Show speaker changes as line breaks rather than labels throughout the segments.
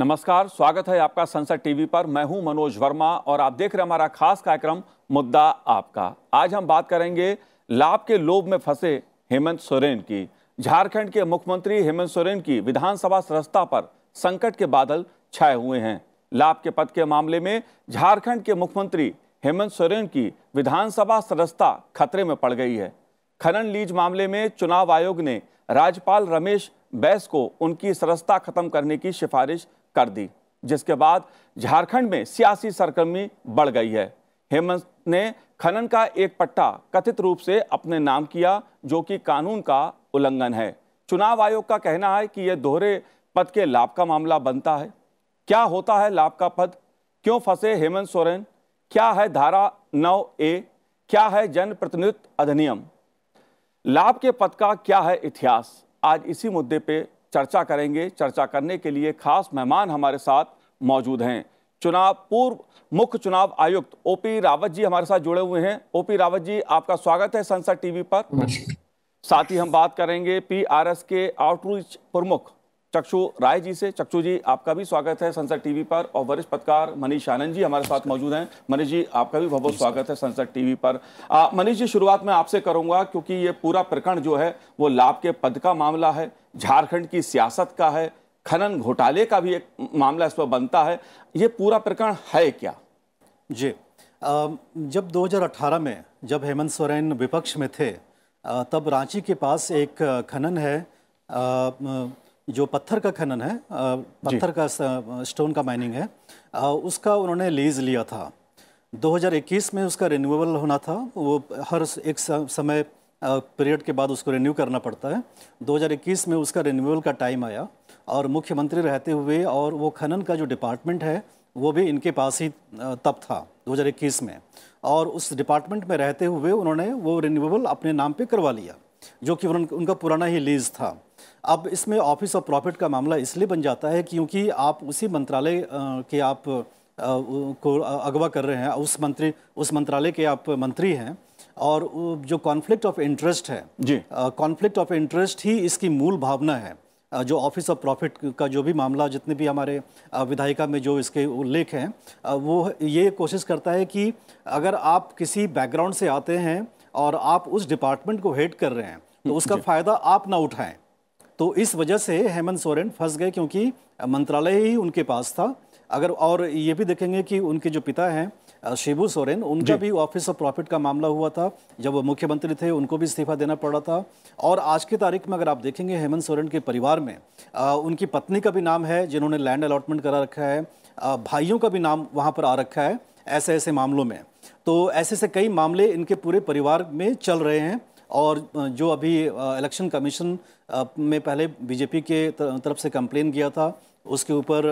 नमस्कार स्वागत है आपका संसद टीवी पर मैं हूं मनोज वर्मा और आप देख रहे हैं हमारा खास कार्यक्रम मुद्दा आपका आज हम बात करेंगे लाभ के लोभ में फंसे हेमंत सोरेन की झारखंड के मुख्यमंत्री हेमंत सोरेन की विधानसभा सदस्यता पर संकट के बादल छाए हुए हैं लाभ के पद के मामले में झारखंड के मुख्यमंत्री हेमंत सोरेन की विधानसभा सदस्यता खतरे में पड़ गई है खनन लीज मामले में चुनाव आयोग ने राज्यपाल रमेश बैस को उनकी सदस्यता खत्म करने की सिफारिश कर दी जिसके बाद झारखंड में सियासी सरगर्मी बढ़ गई है हेमंत ने खनन का एक पट्टा कथित रूप से अपने नाम किया जो कि कानून का उल्लंघन है चुनाव आयोग का कहना है कि यह दोहरे पद के लाभ का मामला बनता है क्या होता है लाभ का पद क्यों फंसे हेमंत सोरेन क्या है धारा नौ ए क्या है जन प्रतिनिधित्व अधिनियम लाभ के पद का क्या है इतिहास आज इसी मुद्दे पे चर्चा करेंगे चर्चा करने के लिए खास मेहमान हमारे साथ मौजूद हैं चुनाव पूर्व मुख्य चुनाव आयुक्त ओपी रावत जी हमारे साथ जुड़े हुए हैं ओपी रावत जी आपका स्वागत है संसद टीवी पर साथ ही हम बात करेंगे पीआरएस के आउटरीच प्रमुख चक्षु राय जी से चक्षु जी आपका भी स्वागत है संसद टीवी पर और वरिष्ठ पत्रकार मनीष आनंद जी हमारे साथ मौजूद हैं मनीष जी आपका भी बहुत बहुत स्वागत है संसद टीवी पर मनीष जी शुरुआत में आपसे करूंगा क्योंकि ये पूरा प्रकरण जो है वो लाभ के पद का मामला है झारखंड की सियासत का है खनन घोटाले का भी एक मामला इस पर बनता है ये पूरा प्रकरण है क्या जी जब दो में
जब हेमंत सोरेन विपक्ष में थे तब रांची के पास एक खनन है जो पत्थर का खनन है पत्थर का स्टोन का माइनिंग है उसका उन्होंने लीज लिया था 2021 में उसका रिन्यूएबल होना था वो हर एक समय पीरियड के बाद उसको रिन्यू करना पड़ता है 2021 में उसका रिन्यूअल का टाइम आया और मुख्यमंत्री रहते हुए और वो खनन का जो डिपार्टमेंट है वो भी इनके पास ही तब था 2021 में और उस डिपार्टमेंट में रहते हुए उन्होंने वो रिन्यूएबल अपने नाम पे करवा लिया जो कि उनका पुराना ही लीज था अब इसमें ऑफिस ऑफ प्रॉफिट का मामला इसलिए बन जाता है क्योंकि आप उसी मंत्रालय के आप को अगवा कर रहे हैं उस मंत्री उस मंत्रालय के आप मंत्री हैं और जो कॉन्फ्लिक्ट ऑफ इंटरेस्ट है जी कॉन्फ्लिक्ट ऑफ इंटरेस्ट ही इसकी मूल भावना है जो ऑफिस ऑफ प्रॉफिट का जो भी मामला जितने भी हमारे विधायिका में जो इसके उल्लेख हैं वो ये कोशिश करता है कि अगर आप किसी बैकग्राउंड से आते हैं और आप उस डिपार्टमेंट को हेड कर रहे हैं तो हम्म, उसका फ़ायदा आप ना उठाएं तो इस वजह से हेमंत सोरेन फंस गए क्योंकि मंत्रालय ही उनके पास था अगर और ये भी देखेंगे कि उनके जो पिता हैं शिबू सोरेन उनका भी ऑफिस ऑफ प्रॉफिट का मामला हुआ था जब वो मुख्यमंत्री थे उनको भी इस्तीफा देना पड़ा था और आज की तारीख में अगर आप देखेंगे हेमंत सोरेन के परिवार में आ, उनकी पत्नी का भी नाम है जिन्होंने लैंड अलॉटमेंट करा रखा है आ, भाइयों का भी नाम वहाँ पर आ रखा है ऐसे ऐसे मामलों में तो ऐसे ऐसे कई मामले इनके पूरे परिवार में चल रहे हैं और जो अभी इलेक्शन कमीशन में पहले बीजेपी के तरफ से कंप्लेन किया था उसके ऊपर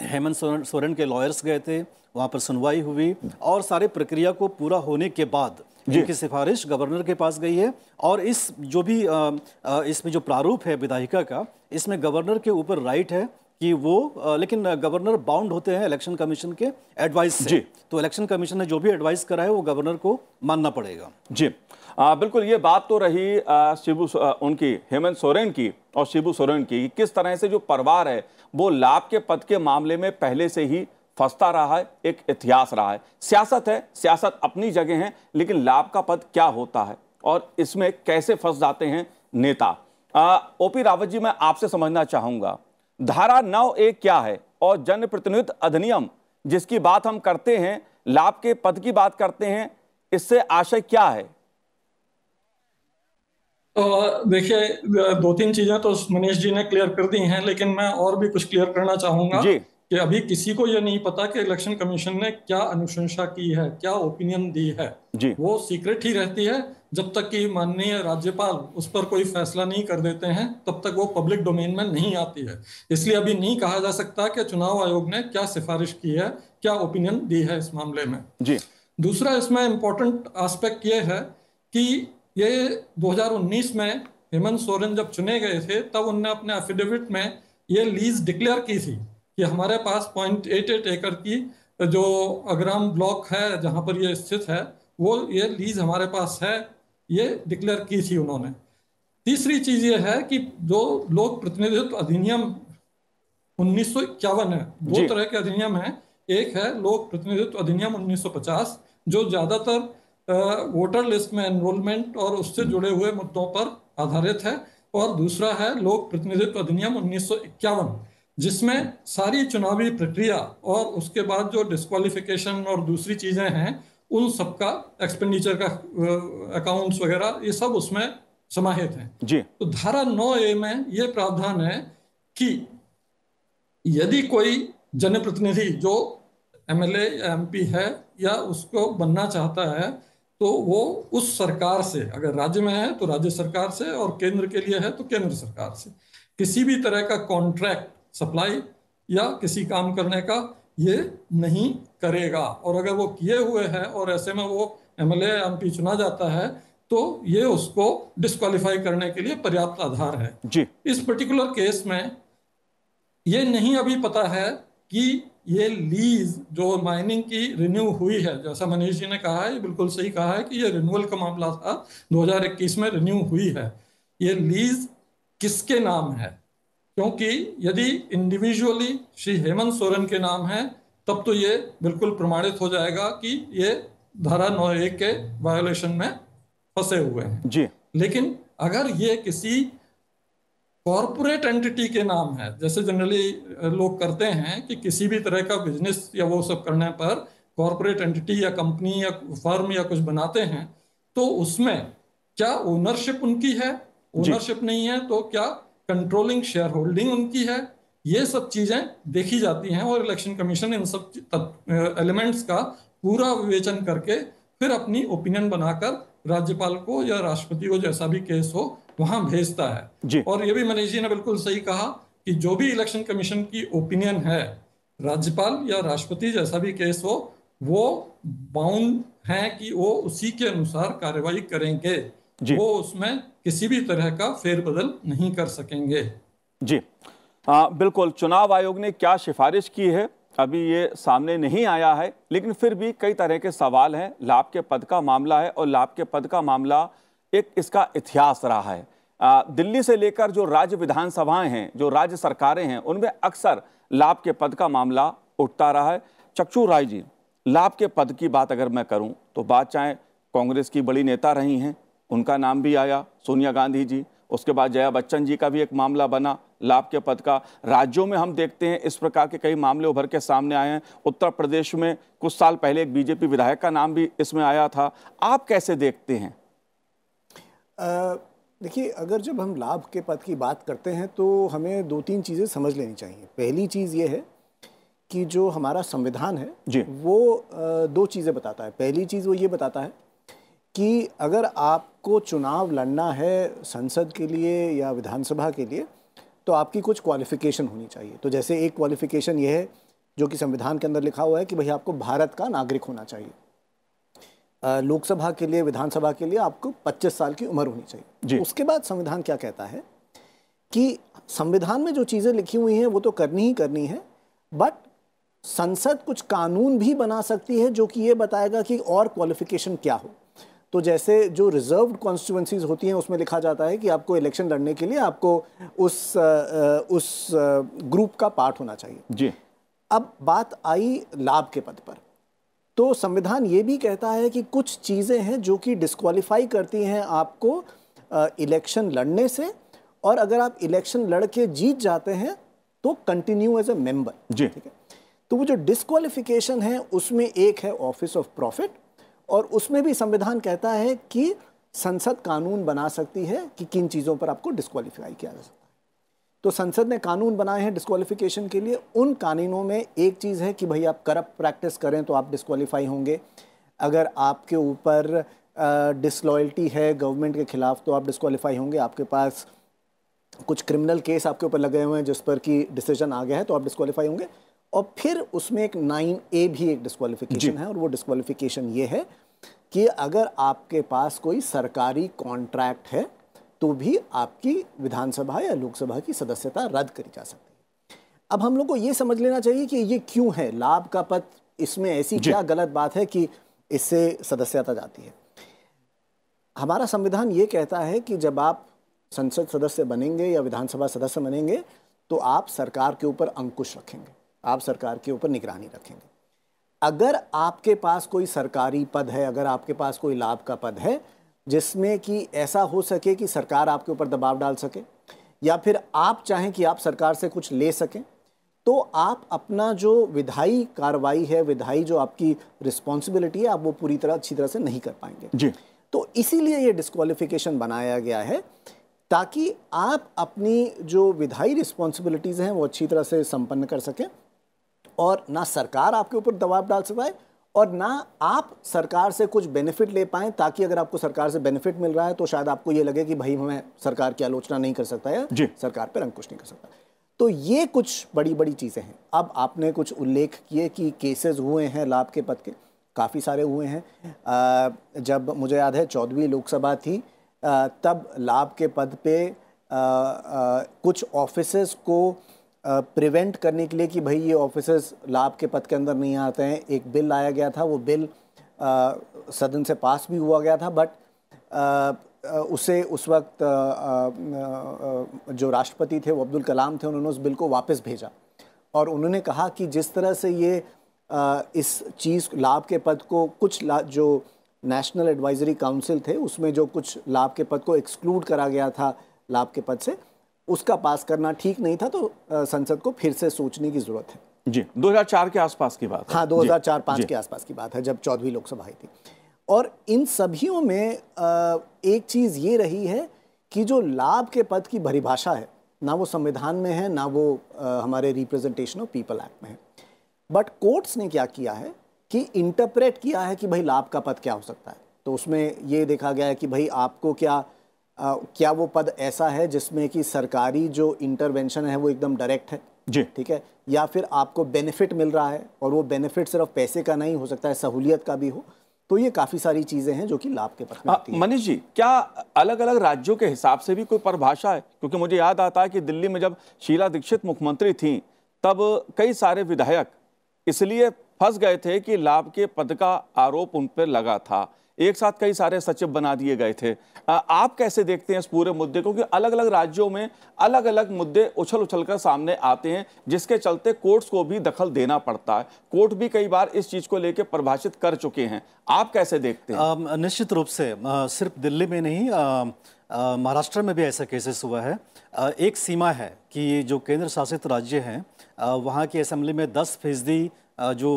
हेमंत सोरेन के लॉयर्स गए थे वहाँ पर सुनवाई हुई और सारे प्रक्रिया को पूरा होने के बाद जिनकी सिफारिश गवर्नर के पास गई है और इस जो भी इसमें जो प्रारूप है विधायिका का इसमें गवर्नर के ऊपर राइट है कि वो लेकिन गवर्नर बाउंड होते हैं इलेक्शन कमीशन के एडवाइस से तो इलेक्शन कमीशन ने जो भी एडवाइस करा है वो गवर्नर को मानना पड़ेगा
जी आ, बिल्कुल ये बात तो रही आ, शिबू आ, उनकी हेमंत सोरेन की और शिबू सोरेन की किस तरह से जो परिवार है वो लाभ के पद के मामले में पहले से ही फंसता रहा है एक इतिहास रहा है सियासत है सियासत अपनी जगह है लेकिन लाभ का पद क्या होता है और इसमें कैसे फंस जाते हैं नेता ओपी रावत जी मैं आपसे समझना चाहूँगा धारा नौ ए क्या है और जनप्रतिनिधित्व अधिनियम जिसकी बात हम करते हैं लाभ के पद की बात करते हैं इससे
आशय क्या है देखिए दो तीन चीजें तो मनीष जी ने क्लियर कर दी हैं लेकिन मैं और भी कुछ क्लियर करना चाहूंगा कि अभी किसी को यह नहीं पता कि इलेक्शन कमीशन ने क्या अनुशंसा की है क्या ओपिनियन दी है जी। वो सीक्रेट ही रहती है जब तक कि माननीय राज्यपाल उस पर कोई फैसला नहीं कर देते हैं तब तक वो पब्लिक डोमेन में नहीं आती है इसलिए अभी नहीं कहा जा सकता कि चुनाव आयोग ने क्या सिफारिश की है क्या ओपिनियन दी है इस मामले में जी दूसरा इसमें इम्पोर्टेंट आस्पेक्ट ये है कि ये 2019 में हेमंत सोरेन जब चुने गए थे तब उनने अपने एफिडेविट में ये लीज डिक्लेयर की थी कि हमारे पास पॉइंट एट एट एकड़ की जो अग्राम ब्लॉक है जहाँ पर ये स्थित है वो ये लीज हमारे पास है ये डिक्लेयर की थी उन्होंने तीसरी चीज़ ये है कि जो लोक प्रतिनिधित्व अधिनियम उन्नीस है दो तरह के अधिनियम है एक है लोक प्रतिनिधित्व अधिनियम 1950 जो ज़्यादातर वोटर लिस्ट में एनरोलमेंट और उससे जुड़े हुए मुद्दों पर आधारित है और दूसरा है लोक प्रतिनिधित्व अधिनियम उन्नीस जिसमें सारी चुनावी प्रक्रिया और उसके बाद जो डिस्कालिफिकेशन और दूसरी चीज़ें हैं उन सबका एक्सपेंडिचर का अकाउंट्स वगैरह ये सब उसमें समाहित हैं जी तो धारा नौ ए में ये प्रावधान है कि यदि कोई जनप्रतिनिधि जो एमएलए एमपी है या उसको बनना चाहता है तो वो उस सरकार से अगर राज्य में है तो राज्य सरकार से और केंद्र के लिए है तो केंद्र सरकार से किसी भी तरह का कॉन्ट्रैक्ट सप्लाई या किसी काम करने का ये नहीं करेगा और अगर वो किए हुए हैं और ऐसे में वो एम एल एमपी चुना जाता है तो ये उसको डिस्कालीफाई करने के लिए पर्याप्त आधार है जी इस पर्टिकुलर केस में ये नहीं अभी पता है कि ये लीज जो माइनिंग की रिन्यू हुई है जैसा मनीष जी ने कहा है ये बिल्कुल सही कहा है कि ये रिन्यूअल का मामला था 2021 में रिन्यू हुई है ये लीज किसके नाम है क्योंकि यदि इंडिविजुअली श्री हेमंत सोरेन के नाम है तब तो ये बिल्कुल प्रमाणित हो जाएगा कि ये धारा नौ एक के वायोलेशन में फंसे हुए हैं जी लेकिन अगर ये किसी कॉरपोरेट एंटिटी के नाम है जैसे जनरली लोग करते हैं कि किसी भी तरह का बिजनेस या वो सब करने पर कॉरपोरेट एंटिटी या कंपनी या फर्म या कुछ बनाते हैं तो उसमें क्या ओनरशिप उनकी है ओनरशिप नहीं है तो क्या कंट्रोलिंग शेयर होल्डिंग उनकी है ये सब चीजें देखी जाती हैं और इलेक्शन कमीशन इन सब एलिमेंट्स का पूरा विवेचन करके फिर अपनी ओपिनियन बनाकर राज्यपाल को या राष्ट्रपति को जैसा भी केस हो वहां भेजता है और ये भी मनीष जी ने बिल्कुल सही कहा कि जो भी इलेक्शन कमीशन की ओपिनियन है राज्यपाल या राष्ट्रपति जैसा भी केस हो वो बाउंड है कि वो उसी के अनुसार कार्रवाई करेंगे वो उसमें किसी भी तरह का फेरबदल नहीं कर सकेंगे
जी आ, बिल्कुल चुनाव आयोग ने क्या सिफारिश की है अभी ये सामने नहीं आया है लेकिन फिर भी कई तरह के सवाल हैं लाभ के पद का मामला है और लाभ के पद का मामला एक इसका इतिहास रहा है आ, दिल्ली से लेकर जो राज्य विधानसभाएं हैं जो राज्य सरकारें हैं उनमें अक्सर लाभ के पद का मामला उठता रहा है चक्षु राय जी लाभ के पद की बात अगर मैं करूं तो बात चाहे कांग्रेस की बड़ी नेता रही हैं उनका नाम भी आया सोनिया गांधी जी उसके बाद जया बच्चन जी का भी एक मामला बना लाभ के पद का राज्यों में हम देखते हैं इस प्रकार के कई मामले उभर के सामने आए हैं उत्तर प्रदेश में कुछ साल पहले एक बीजेपी विधायक का नाम भी इसमें आया था आप कैसे देखते हैं
देखिए अगर जब हम लाभ के पद की बात करते हैं तो हमें दो तीन चीज़ें समझ लेनी चाहिए पहली चीज़ ये है कि जो हमारा संविधान है जी। वो दो चीज़ें बताता है पहली चीज़ वो ये बताता है कि अगर आपको चुनाव लड़ना है संसद के लिए या विधानसभा के लिए तो आपकी कुछ क्वालिफिकेशन होनी चाहिए तो जैसे एक क्वालिफिकेशन ये है जो कि संविधान के अंदर लिखा हुआ है कि भाई आपको भारत का नागरिक होना चाहिए लोकसभा के लिए विधानसभा के लिए आपको 25 साल की उम्र होनी चाहिए जी। उसके बाद संविधान क्या कहता है कि संविधान में जो चीज़ें लिखी हुई हैं वो तो करनी ही करनी है बट संसद कुछ कानून भी बना सकती है जो कि ये बताएगा कि और क्वालिफिकेशन क्या हो तो जैसे जो रिजर्व कॉन्स्टिट्यूंसीज होती हैं उसमें लिखा जाता है कि आपको इलेक्शन लड़ने के लिए आपको उस उस ग्रुप का पार्ट होना चाहिए जी अब बात आई लाभ के पद पर तो संविधान ये भी कहता है कि कुछ चीज़ें हैं जो कि डिस्कवालीफाई करती हैं आपको इलेक्शन लड़ने से और अगर आप इलेक्शन लड़ के जीत जाते हैं तो कंटिन्यू एज ए मेंबर जी ठीक है तो वो जो डिस्क्वालिफिकेशन है उसमें एक है ऑफिस ऑफ प्रॉफिट और उसमें भी संविधान कहता है कि संसद कानून बना सकती है कि किन चीज़ों पर आपको डिस्कवालीफाई किया जा सकता है तो संसद ने कानून बनाए हैं डिस्कवालिफिकेशन के लिए उन कानूनों में एक चीज़ है कि भाई आप करप्ट प्रैक्टिस करें तो आप डिस्कवालीफाई होंगे अगर आपके ऊपर डिसलॉयल्टी है गवर्नमेंट के ख़िलाफ़ तो आप डिस्कवालीफाई होंगे आपके पास कुछ क्रिमिनल केस आपके ऊपर लगे हुए हैं जिस पर कि डिसीजन आ गया है तो आप डिस्कवालीफाई होंगे और फिर उसमें एक नाइन ए भी एक डिस्कवालिफ़िकेशन है और वो डिस्कालिफिकेशन ये है कि अगर आपके पास कोई सरकारी कॉन्ट्रैक्ट है तो भी आपकी विधानसभा या लोकसभा की सदस्यता रद्द करी जा सकती है अब हम लोग को ये समझ लेना चाहिए कि ये क्यों है लाभ का पथ इसमें ऐसी क्या गलत बात है कि इससे सदस्यता जाती है हमारा संविधान ये कहता है कि जब आप संसद सदस्य बनेंगे या विधानसभा सदस्य बनेंगे तो आप सरकार के ऊपर अंकुश रखेंगे आप सरकार के ऊपर निगरानी रखेंगे अगर आपके पास कोई सरकारी पद है अगर आपके पास कोई लाभ का पद है जिसमें कि ऐसा हो सके कि सरकार आपके ऊपर दबाव डाल सके या फिर आप चाहें कि आप सरकार से कुछ ले सकें तो आप अपना जो विधायी कार्रवाई है विधायी जो आपकी रिस्पॉन्सिबिलिटी है आप वो पूरी तरह अच्छी तरह से नहीं कर पाएंगे जी तो इसीलिए ये डिस्कालिफिकेशन बनाया गया है ताकि आप अपनी जो विधायी रिस्पॉन्सिबिलिटीज़ हैं वो अच्छी तरह से संपन्न कर सकें और ना सरकार आपके ऊपर दबाव डाल सकाए और ना आप सरकार से कुछ बेनिफिट ले पाएँ ताकि अगर आपको सरकार से बेनिफिट मिल रहा है तो शायद आपको ये लगे कि भाई मैं सरकार की आलोचना नहीं कर सकता या सरकार पर अंकुश नहीं कर सकता तो ये कुछ बड़ी बड़ी चीज़ें हैं अब आपने कुछ उल्लेख किए कि केसेस हुए हैं लाभ के पद के काफ़ी सारे हुए हैं जब मुझे याद है चौदहवीं लोकसभा थी तब लाभ के पद पे कुछ ऑफिसर्स को प्रिवेंट करने के लिए कि भाई ये ऑफिसर्स लाभ के पद के अंदर नहीं आते हैं एक बिल लाया गया था वो बिल सदन से पास भी हुआ गया था बट उसे उस वक्त जो राष्ट्रपति थे वो अब्दुल कलाम थे उन्होंने उस बिल को वापस भेजा और उन्होंने कहा कि जिस तरह से ये इस चीज़ लाभ के पद को कुछ जो नेशनल एडवाइजरी काउंसिल थे उसमें जो कुछ लाभ के पद को एक्सक्लूड करा गया था लाभ के पद से उसका पास करना ठीक नहीं था तो संसद को फिर से सोचने की ज़रूरत
है जी 2004 के आसपास
की बात हाँ 2004-5 के आसपास की बात है जब चौदहवीं लोकसभा आई थी और इन सभी में एक चीज़ ये रही है कि जो लाभ के पद की परिभाषा है ना वो संविधान में है ना वो हमारे रिप्रेजेंटेशन ऑफ पीपल एक्ट में है बट कोर्ट्स ने क्या किया है कि इंटरप्रेट किया है कि भाई लाभ का पद क्या हो सकता है तो उसमें ये देखा गया है कि भाई आपको क्या आ, क्या वो पद ऐसा है जिसमें कि सरकारी जो इंटरवेंशन है वो एकदम डायरेक्ट है जी ठीक है या फिर आपको बेनिफिट मिल रहा है और वो बेनिफिट सिर्फ पैसे का नहीं हो सकता है सहूलियत का भी हो तो ये काफ़ी सारी चीज़ें हैं जो कि लाभ के पक्ष में
मनीष जी क्या अलग अलग राज्यों के हिसाब से भी कोई परिभाषा है क्योंकि मुझे याद आता है कि दिल्ली में जब शीला दीक्षित मुख्यमंत्री थी तब कई सारे विधायक इसलिए फंस गए थे कि लाभ के पद का आरोप उन पर लगा था एक साथ कई सारे सचिव बना दिए गए थे आप कैसे देखते हैं इस पूरे मुद्दे को कि अलग अलग राज्यों में अलग अलग मुद्दे उछल उछल कर सामने आते हैं जिसके चलते कोर्ट्स को भी दखल देना पड़ता है कोर्ट भी कई बार इस चीज़ को लेकर परिभाषित कर चुके हैं आप कैसे देखते
हैं निश्चित रूप से सिर्फ दिल्ली में नहीं महाराष्ट्र में भी ऐसा केसेस हुआ है आ, एक सीमा है कि जो केंद्र शासित राज्य हैं वहाँ की असेंबली में दस फीसदी जो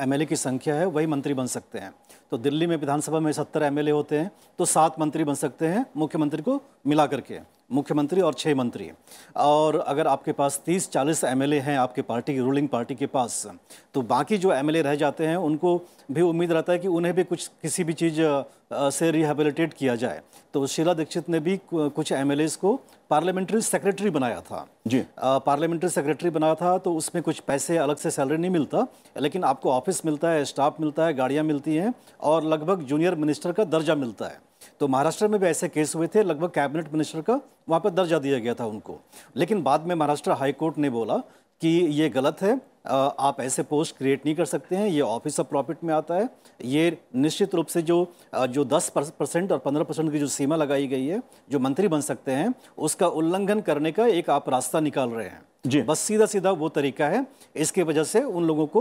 एम की संख्या है वही मंत्री बन सकते हैं तो दिल्ली में विधानसभा में सत्तर एम होते हैं तो सात मंत्री बन सकते हैं मुख्यमंत्री को मिला करके मुख्यमंत्री और छः मंत्री और अगर आपके पास 30-40 एम हैं आपके पार्टी की रूलिंग पार्टी के पास तो बाकी जो एम रह जाते हैं उनको भी उम्मीद रहता है कि उन्हें भी कुछ किसी भी चीज़ से रिहेबिलिटेट किया जाए तो शीला दीक्षित ने भी कुछ एम को पार्लियामेंट्री सेक्रेटरी बनाया था जी पार्लियामेंट्री सेक्रेटरी बनाया था तो उसमें कुछ पैसे अलग से सैलरी नहीं मिलता लेकिन आपको ऑफिस मिलता है स्टाफ मिलता है गाड़ियाँ मिलती हैं और लगभग जूनियर मिनिस्टर का दर्जा मिलता है तो महाराष्ट्र में भी ऐसे केस हुए थे लगभग कैबिनेट मिनिस्टर का वहाँ पर दर्जा दिया गया था उनको लेकिन बाद में महाराष्ट्र हाईकोर्ट ने बोला कि ये गलत है आप ऐसे पोस्ट क्रिएट नहीं कर सकते हैं ये ऑफिस ऑफ प्रॉफिट में आता है ये निश्चित रूप से जो जो 10 परसेंट और 15 परसेंट की जो सीमा लगाई गई है जो मंत्री बन सकते हैं उसका उल्लंघन करने का एक आप रास्ता निकाल रहे हैं जी बस सीधा सीधा वो तरीका है इसके वजह से उन लोगों को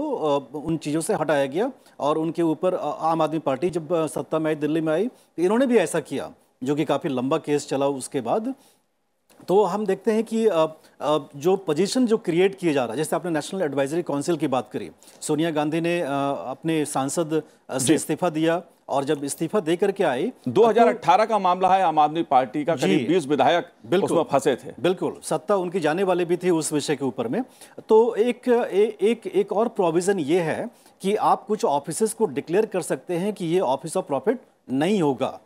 उन चीज़ों से हटाया गया और उनके ऊपर आम आदमी पार्टी जब सत्ता में आई दिल्ली में आई तो इन्होंने भी ऐसा किया जो कि काफ़ी लंबा केस चला उसके बाद तो हम देखते हैं कि जो पोजीशन जो क्रिएट किए जा रहा है जैसे आपने नेशनल एडवाइजरी काउंसिल की बात करी सोनिया गांधी ने अपने सांसद से इस्तीफा दिया और जब इस्तीफा दे करके आई 2018 तो, का मामला है आम आदमी पार्टी का करीब 20 विधायक बिल्कुल फंसे थे बिल्कुल सत्ता उनकी जाने वाले भी थी उस विषय के ऊपर में तो एक ए, एक एक और प्रोविजन ये है कि आप कुछ ऑफिस को डिक्लेयर कर सकते हैं कि ये ऑफिस ऑफ प्रॉफिट नहीं होगा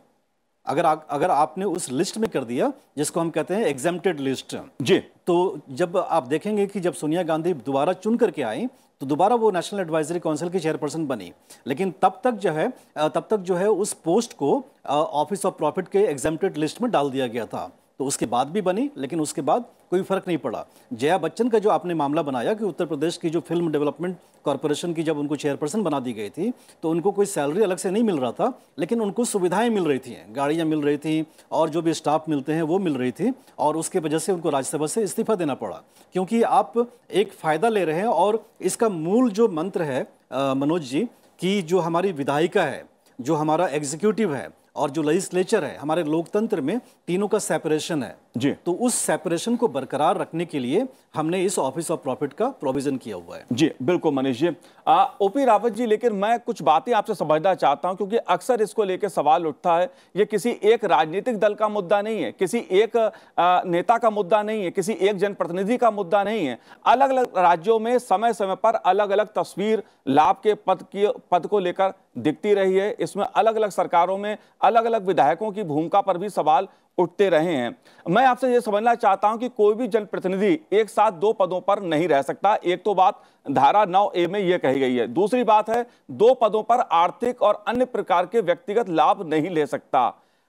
अगर आ, अगर आपने उस लिस्ट में कर दिया जिसको हम कहते हैं एग्जेम्प्टेड लिस्ट जी तो जब आप देखेंगे कि जब सोनिया गांधी दोबारा चुन करके आई तो दोबारा वो नेशनल एडवाइजरी काउंसिल की चेयरपर्सन बनी लेकिन तब तक जो है तब तक जो है उस पोस्ट को ऑफिस ऑफ प्रॉफिट के एग्जेम्प्टेड लिस्ट में डाल दिया गया था तो उसके बाद भी बनी लेकिन उसके बाद कोई फ़र्क नहीं पड़ा जया बच्चन का जो आपने मामला बनाया कि उत्तर प्रदेश की जो फिल्म डेवलपमेंट कॉरपोरेशन की जब उनको चेयरपर्सन बना दी गई थी तो उनको कोई सैलरी अलग से नहीं मिल रहा था लेकिन उनको सुविधाएं मिल रही थी गाड़ियां मिल रही थी और जो भी स्टाफ मिलते हैं वो मिल रही थी और उसके वजह से उनको राज्यसभा से इस्तीफा देना पड़ा क्योंकि आप एक फ़ायदा ले रहे हैं और इसका मूल जो मंत्र है मनोज जी कि जो हमारी विधायिका है जो हमारा एग्जीक्यूटिव है और जो लजिस्लेचर है हमारे लोकतंत्र में तीनों का सेपरेशन है जी तो उस सेपरेशन को बरकरार
रखने के लिए हमने इस ऑफिस ऑफ प्रॉफिट का प्रोविजन किया हुआ है जी बिल्कुल मनीष जी ओपी रावत जी लेकिन मैं कुछ बातें आपसे समझना चाहता हूं क्योंकि अक्सर इसको लेकर सवाल उठता है ये किसी एक राजनीतिक दल का मुद्दा नहीं है किसी एक आ, नेता का मुद्दा नहीं है किसी एक जनप्रतिनिधि का मुद्दा नहीं है अलग अलग राज्यों में समय समय पर अलग अलग तस्वीर लाभ के पद की पद को लेकर दिखती रही है इसमें अलग अलग सरकारों में अलग अलग विधायकों की भूमिका पर भी सवाल उठते रहे हैं मैं आपसे यह समझना चाहता हूं कि कोई भी जनप्रतिनिधि एक साथ दो पदों पर नहीं रह सकता एक तो बात धारा नौ ए में यह कही गई है दूसरी बात है दो पदों पर आर्थिक और अन्य प्रकार के व्यक्तिगत लाभ नहीं ले सकता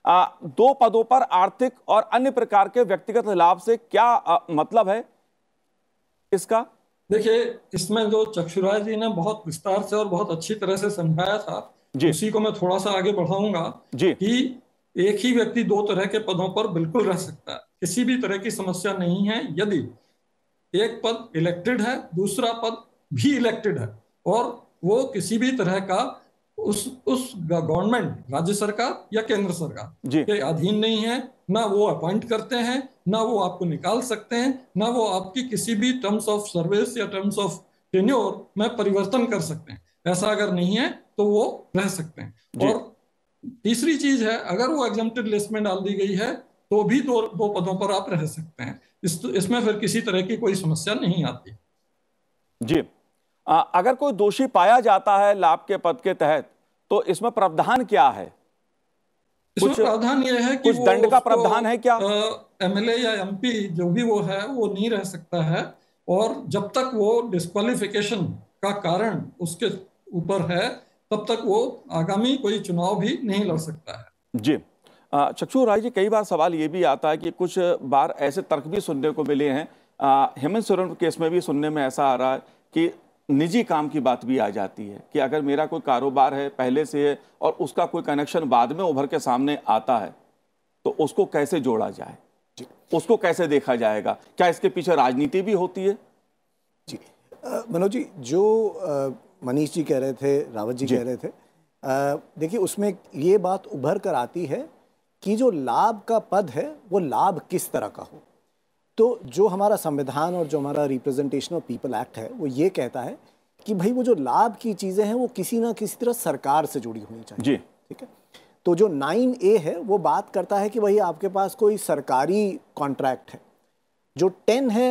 आ, दो पदों पर आर्थिक और अन्य प्रकार के व्यक्तिगत लाभ से क्या आ,
मतलब है इसका देखिए इसमें जो चक्षुराय जी ने बहुत विस्तार से और बहुत अच्छी तरह से समझाया था जी। उसी को मैं थोड़ा सा आगे बढ़ाऊंगा जी कि एक ही व्यक्ति दो तरह के पदों पर बिल्कुल रह सकता है किसी भी तरह की समस्या नहीं है यदि एक पद इलेक्टेड है दूसरा पद भी इलेक्टेड है और वो किसी भी तरह का उस उस गवर्नमेंट राज्य सरकार या केंद्र सरकार के अधीन नहीं है ना वो अपॉइंट करते हैं ना वो आपको निकाल सकते हैं ना वो आपकी किसी भी टर्म्स ऑफ सर्विस या टर्म्स ऑफ टेन्योर में परिवर्तन कर सकते हैं ऐसा अगर नहीं है तो वो रह सकते हैं और तीसरी चीज है अगर वो एग्जामेटेड लिस्ट में डाल दी गई है तो भी दो दो पदों पर आप रह सकते हैं इस तो, इसमें फिर किसी तरह की कोई समस्या नहीं आती जी आ, अगर कोई दोषी
पाया जाता है लाभ के पद के तहत तो इसमें प्रावधान क्या है
इसमें प्रावधान यह है कि कुछ दंड का प्रावधान है क्या एमएलए या एमपी जो भी वो है वो नहीं रह सकता है और जब तक वो डिस्कालिफिकेशन का कारण उसके ऊपर है तब तक वो आगामी कोई चुनाव भी नहीं लड़ सकता है
जी चक्षु राय जी कई बार सवाल ये भी आता है कि कुछ बार ऐसे तर्क भी सुनने को मिले हैं हेमंत सोरेन केस में भी सुनने में ऐसा आ रहा है कि निजी काम की बात भी आ जाती है कि अगर मेरा कोई कारोबार है पहले से है और उसका कोई कनेक्शन बाद में उभर के सामने आता है तो उसको कैसे जोड़ा जाए जी उसको कैसे देखा जाएगा क्या इसके पीछे राजनीति भी होती है
जी मनोज जी जो आ... मनीष जी कह रहे थे रावत जी, जी कह रहे थे देखिए उसमें ये बात उभर कर आती है कि जो लाभ का पद है वो लाभ किस तरह का हो तो जो हमारा संविधान और जो हमारा रिप्रेजेंटेशन ऑफ पीपल एक्ट है वो ये कहता है कि भाई वो जो लाभ की चीज़ें हैं वो किसी ना किसी तरह सरकार से जुड़ी होनी चाहिए जी ठीक है तो जो नाइन ए है वो बात करता है कि भाई आपके पास कोई सरकारी कॉन्ट्रैक्ट है जो टेन है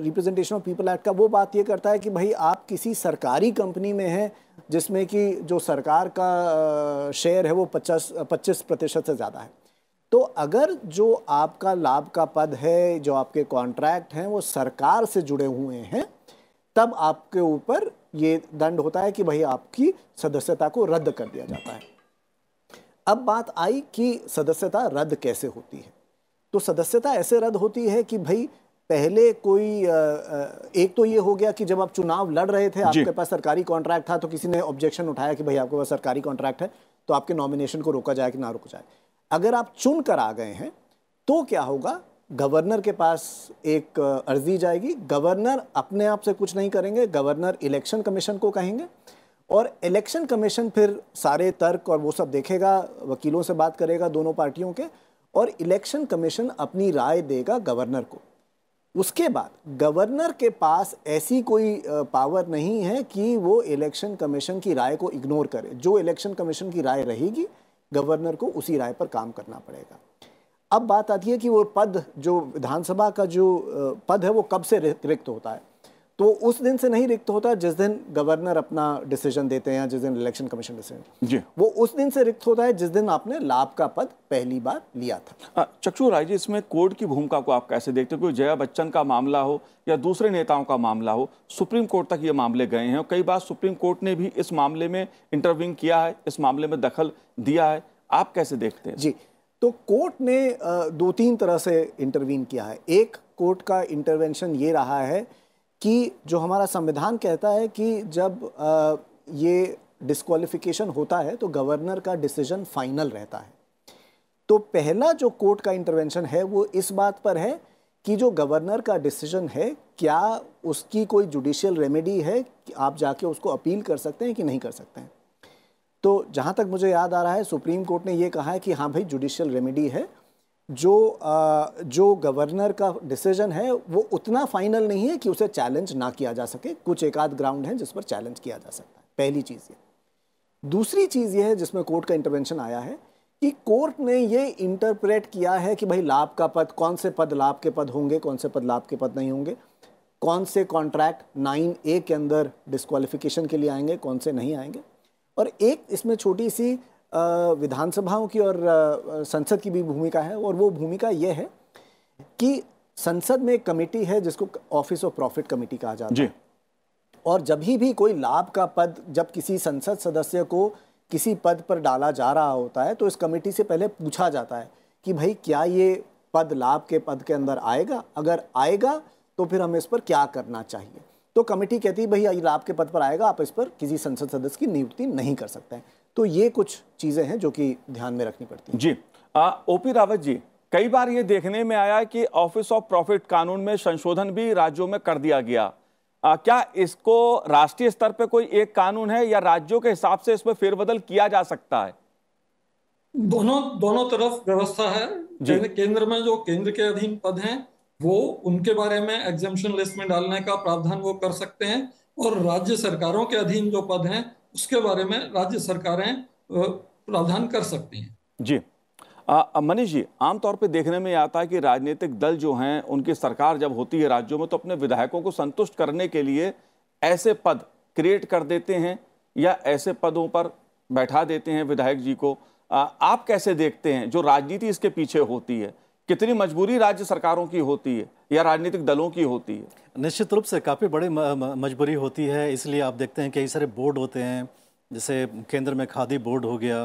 रिप्रेजेंटेशन ऑफ पीपल एक्ट का वो बात ये करता है कि भाई आप किसी सरकारी कंपनी में हैं जिसमें कि जो सरकार का शेयर है वो पचास पच्चीस प्रतिशत से ज़्यादा है तो अगर जो आपका लाभ का पद है जो आपके कॉन्ट्रैक्ट हैं वो सरकार से जुड़े हुए हैं तब आपके ऊपर ये दंड होता है कि भाई आपकी सदस्यता को रद्द कर दिया जाता है अब बात आई कि सदस्यता रद्द कैसे होती है तो सदस्यता ऐसे रद्द होती है कि भाई पहले कोई एक तो ये हो गया कि जब आप चुनाव लड़ रहे थे आपके पास सरकारी कॉन्ट्रैक्ट था तो किसी ने ऑब्जेक्शन उठाया कि भाई आपके पास सरकारी कॉन्ट्रैक्ट है तो आपके नॉमिनेशन को रोका जाए कि ना रोका जाए अगर आप चुन कर आ गए हैं तो क्या होगा गवर्नर के पास एक अर्जी जाएगी गवर्नर अपने आप से कुछ नहीं करेंगे गवर्नर इलेक्शन कमीशन को कहेंगे और इलेक्शन कमीशन फिर सारे तर्क और वो सब देखेगा वकीलों से बात करेगा दोनों पार्टियों के और इलेक्शन कमीशन अपनी राय देगा गवर्नर को उसके बाद गवर्नर के पास ऐसी कोई पावर नहीं है कि वो इलेक्शन कमीशन की राय को इग्नोर करे जो इलेक्शन कमीशन की राय रहेगी गवर्नर को उसी राय पर काम करना पड़ेगा अब बात आती है कि वो पद जो विधानसभा का जो पद है वो कब से रिक्त होता है तो उस दिन से नहीं रिक्त होता जिस दिन गवर्नर अपना डिसीजन देते हैं जिस दिन इलेक्शन कमीशन डिसीजन जी वो उस दिन से रिक्त होता है जिस दिन आपने लाभ का पद पहली बार
लिया था चक्षु राय जी इसमें कोर्ट की भूमिका को आप कैसे देखते हो क्योंकि जया बच्चन का मामला हो या दूसरे नेताओं का मामला हो सुप्रीम कोर्ट तक ये मामले गए हैं और कई बार सुप्रीम कोर्ट ने भी इस मामले में इंटरव्यूंग किया है इस मामले में दखल दिया है आप कैसे
देखते हैं जी तो कोर्ट ने दो तीन तरह से इंटरवीन किया है एक कोर्ट का इंटरवेंशन ये रहा है कि जो हमारा संविधान कहता है कि जब ये डिस्कालिफिकेशन होता है तो गवर्नर का डिसीजन फाइनल रहता है तो पहला जो कोर्ट का इंटरवेंशन है वो इस बात पर है कि जो गवर्नर का डिसीजन है क्या उसकी कोई जुडिशियल रेमेडी है कि आप जाके उसको अपील कर सकते हैं कि नहीं कर सकते हैं तो जहाँ तक मुझे याद आ रहा है सुप्रीम कोर्ट ने ये कहा है कि हाँ भाई जुडिशियल रेमेडी है जो जो गवर्नर का डिसीजन है वो उतना फाइनल नहीं है कि उसे चैलेंज ना किया जा सके कुछ एक आध ग्राउंड हैं जिस पर चैलेंज किया जा सकता है पहली चीज़ ये दूसरी चीज़ ये है जिसमें कोर्ट का इंटरवेंशन आया है कि कोर्ट ने ये इंटरप्रेट किया है कि भाई लाभ का पद कौन से पद लाभ के पद होंगे कौन से पद लाभ के पद नहीं होंगे कौन से कॉन्ट्रैक्ट नाइन ए के अंदर डिस्कालिफिकेशन के लिए आएंगे कौन से नहीं आएंगे और एक इसमें छोटी सी विधानसभाओं की और संसद की भी भूमिका है और वो भूमिका ये है कि संसद में एक कमेटी है जिसको ऑफिस ऑफ प्रॉफिट कमेटी कहा जाता है और जब ही भी कोई लाभ का पद जब किसी संसद सदस्य को किसी पद पर डाला जा रहा होता है तो इस कमेटी से पहले पूछा जाता है कि भाई क्या ये पद लाभ के पद के अंदर आएगा अगर आएगा तो फिर हमें इस पर क्या करना चाहिए तो कमेटी कहती है भाई लाभ के पद पर आएगा आप इस पर किसी संसद सदस्य की नियुक्ति नहीं कर सकते हैं तो ये कुछ चीज़ें हैं जो कि ध्यान में रखनी पड़ती
है जी ओ पी रावत जी कई बार ये देखने में आया कि ऑफिस ऑफ प्रॉफिट कानून में संशोधन भी राज्यों में कर दिया गया आ, क्या इसको राष्ट्रीय स्तर पर कोई एक कानून है या राज्यों के हिसाब से इसमें फेरबदल किया जा सकता है
दोनों दोनों तरफ व्यवस्था है केंद्र में जो केंद्र के अधीन पद हैं वो उनके बारे में एग्जेपन लिस्ट में डालने का प्रावधान वो कर सकते हैं और राज्य सरकारों के अधीन जो पद हैं उसके बारे में राज्य सरकारें प्रावधान कर सकती हैं
जी मनीष जी आमतौर पर देखने में आता है कि राजनीतिक दल जो हैं उनकी सरकार जब होती है राज्यों में तो अपने विधायकों को संतुष्ट करने के लिए ऐसे पद क्रिएट कर देते हैं या ऐसे पदों पर बैठा देते हैं विधायक जी को आ, आप कैसे देखते हैं जो राजनीति इसके पीछे होती है कितनी मजबूरी राज्य सरकारों की होती है या राजनीतिक दलों की होती है
निश्चित रूप से काफ़ी बड़ी मजबूरी होती है इसलिए आप देखते हैं कई सारे बोर्ड होते हैं जैसे केंद्र में खादी बोर्ड हो गया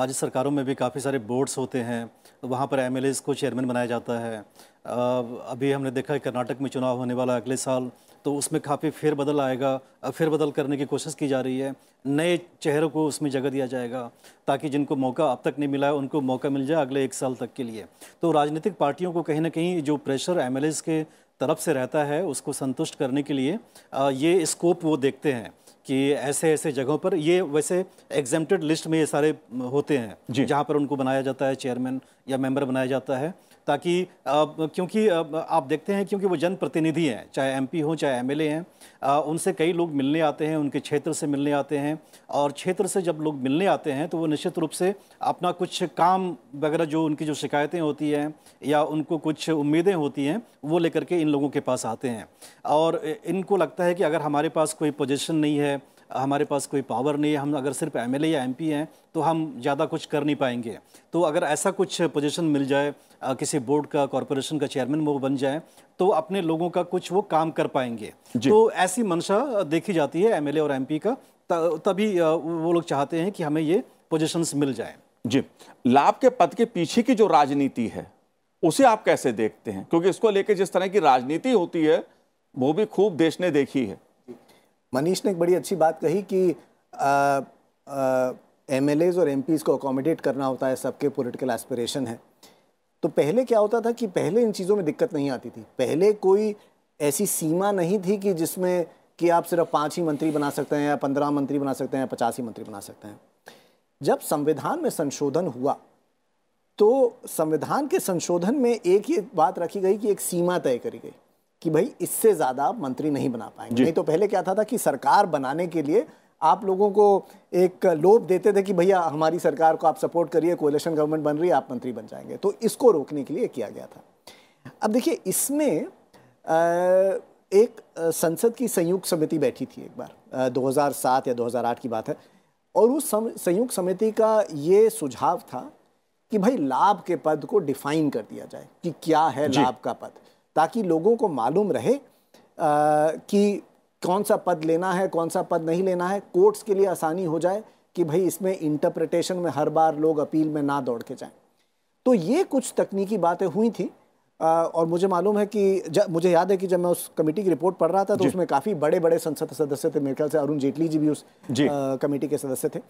राज्य सरकारों में भी काफ़ी सारे बोर्ड्स होते हैं वहाँ पर एम को चेयरमैन बनाया जाता है अभी हमने देखा है कर्नाटक में चुनाव होने वाला अगले साल तो उसमें काफ़ी फिर बदल आएगा फिर बदल करने की कोशिश की जा रही है नए चेहरों को उसमें जगह दिया जाएगा ताकि जिनको मौका अब तक नहीं मिला है उनको मौका मिल जाए अगले एक साल तक के लिए तो राजनीतिक पार्टियों को कहीं ना कहीं जो प्रेशर एम के तरफ से रहता है उसको संतुष्ट करने के लिए ये स्कोप वो देखते हैं कि ऐसे ऐसे जगहों पर ये वैसे एग्जेम्प्टेड लिस्ट में ये सारे होते हैं जहाँ पर उनको बनाया जाता है चेयरमैन या मेंबर बनाया जाता है ताकि क्योंकि आप देखते हैं क्योंकि वो जनप्रतिनिधि हैं चाहे एमपी हो चाहे एमएलए हैं उनसे कई लोग मिलने आते हैं उनके क्षेत्र से मिलने आते हैं और क्षेत्र से जब लोग मिलने आते हैं तो वो निश्चित रूप से अपना कुछ काम वगैरह जो उनकी जो शिकायतें होती हैं या उनको कुछ उम्मीदें होती हैं वो लेकर के इन लोगों के पास आते हैं और इनको लगता है कि अगर हमारे पास कोई पोजिशन नहीं है हमारे पास कोई पावर नहीं है हम अगर सिर्फ एम या एम हैं तो हम ज़्यादा कुछ कर नहीं पाएंगे तो अगर ऐसा कुछ पोजिशन मिल जाए किसी बोर्ड का कॉरपोरेशन का चेयरमैन वो बन जाए तो अपने लोगों का कुछ वो काम कर पाएंगे तो ऐसी मंशा देखी जाती है एमएलए और एमपी का तभी वो लोग चाहते हैं कि हमें ये पोजिशंस मिल जाए
जी लाभ के पद के पीछे की जो राजनीति है उसे आप कैसे देखते हैं क्योंकि इसको लेकर जिस तरह की राजनीति होती है वो भी खूब देश ने देखी है
मनीष ने एक बड़ी अच्छी बात कही कि एम एल एज़ और एम पीज़ को अकोमोडेट करना होता है सबके पोलिटिकल एस्पिरेशन है तो पहले क्या होता था कि पहले इन चीज़ों में दिक्कत नहीं आती थी पहले कोई ऐसी सीमा नहीं थी कि जिसमें कि आप सिर्फ पाँच ही मंत्री बना सकते हैं या पंद्रह मंत्री बना सकते हैं या पचास ही मंत्री बना सकते हैं जब संविधान में संशोधन हुआ तो संविधान के संशोधन में एक ये बात रखी गई कि एक सीमा तय करी गई कि भाई इससे ज़्यादा आप मंत्री नहीं बना पाएंगे नहीं तो पहले क्या था, था कि सरकार बनाने के लिए आप लोगों को एक लोभ देते थे कि भैया हमारी सरकार को आप सपोर्ट करिए कोलेशन गवर्नमेंट बन रही है आप मंत्री बन जाएंगे तो इसको रोकने के लिए किया गया था अब देखिए इसमें एक संसद की संयुक्त समिति बैठी थी एक बार 2007 या 2008 की बात है और उस संयुक्त समिति का ये सुझाव था कि भाई लाभ के पद को डिफाइन कर दिया जाए कि क्या है लाभ का पद ताकि लोगों को मालूम रहे आ, कि कौन सा पद लेना है कौन सा पद नहीं लेना है कोर्ट्स के लिए आसानी हो जाए कि भाई इसमें इंटरप्रिटेशन में हर बार लोग अपील में ना दौड़ के जाएं तो ये कुछ तकनीकी बातें हुई थी आ, और मुझे मालूम है कि मुझे याद है कि जब मैं उस कमेटी की रिपोर्ट पढ़ रहा था तो उसमें काफ़ी बड़े बड़े संसद सदस्य थे मेरे ख्याल से अरुण जेटली जी भी उस आ, कमेटी के सदस्य थे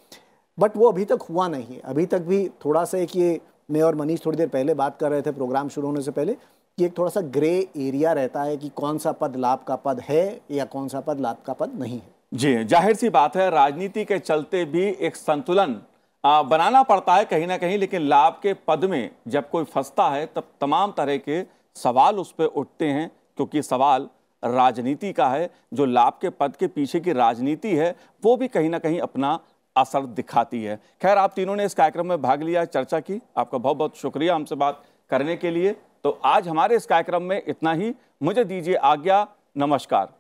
बट वो अभी तक हुआ नहीं है अभी तक भी थोड़ा सा एक ये मैं और मनीष थोड़ी देर पहले बात कर रहे थे प्रोग्राम शुरू होने से पहले कि एक थोड़ा सा ग्रे एरिया रहता है कि कौन सा पद लाभ का पद है या कौन सा पद लाभ का पद नहीं है
जी जाहिर सी बात है राजनीति के चलते भी एक संतुलन बनाना पड़ता है कहीं ना कहीं लेकिन लाभ के पद में जब कोई फंसता है तब तमाम तरह के सवाल उस पर उठते हैं क्योंकि सवाल राजनीति का है जो लाभ के पद के पीछे की राजनीति है वो भी कहीं ना कहीं अपना असर दिखाती है खैर आप तीनों ने इस कार्यक्रम में भाग लिया चर्चा की आपका बहुत बहुत शुक्रिया हमसे बात करने के लिए तो आज हमारे इस कार्यक्रम में इतना ही मुझे दीजिए आज्ञा नमस्कार